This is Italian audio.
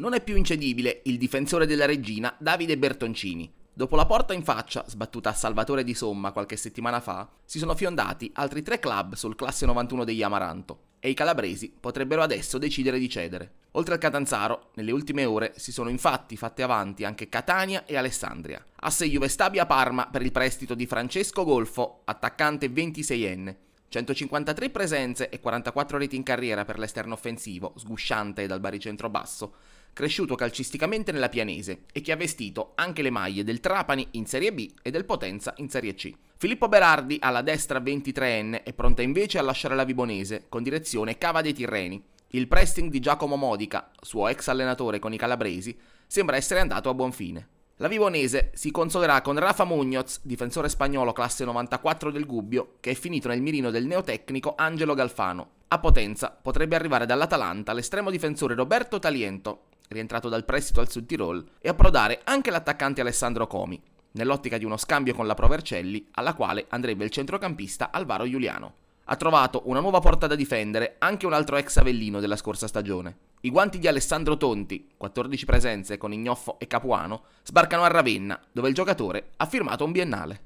Non è più incedibile il difensore della regina Davide Bertoncini. Dopo la porta in faccia, sbattuta a Salvatore di Somma qualche settimana fa, si sono fiondati altri tre club sul classe 91 degli Amaranto e i calabresi potrebbero adesso decidere di cedere. Oltre al Catanzaro, nelle ultime ore si sono infatti fatte avanti anche Catania e Alessandria. Asse Juve Stabia Parma per il prestito di Francesco Golfo, attaccante 26enne. 153 presenze e 44 reti in carriera per l'esterno offensivo, sgusciante dal baricentro basso, cresciuto calcisticamente nella Pianese e che ha vestito anche le maglie del Trapani in Serie B e del Potenza in Serie C. Filippo Berardi, alla destra 23enne, è pronta invece a lasciare la Vibonese con direzione Cava dei Tirreni. Il pressing di Giacomo Modica, suo ex allenatore con i calabresi, sembra essere andato a buon fine. La Vivonese si consolerà con Rafa Mugnoz, difensore spagnolo classe 94 del Gubbio, che è finito nel mirino del neotecnico Angelo Galfano. A Potenza potrebbe arrivare dall'Atalanta l'estremo difensore Roberto Taliento, rientrato dal prestito al Sud Tirol, e approdare anche l'attaccante Alessandro Comi, nell'ottica di uno scambio con la Pro Vercelli, alla quale andrebbe il centrocampista Alvaro Giuliano. Ha trovato una nuova porta da difendere anche un altro ex avellino della scorsa stagione. I guanti di Alessandro Tonti, 14 presenze con Ignoffo e Capuano, sbarcano a Ravenna, dove il giocatore ha firmato un biennale.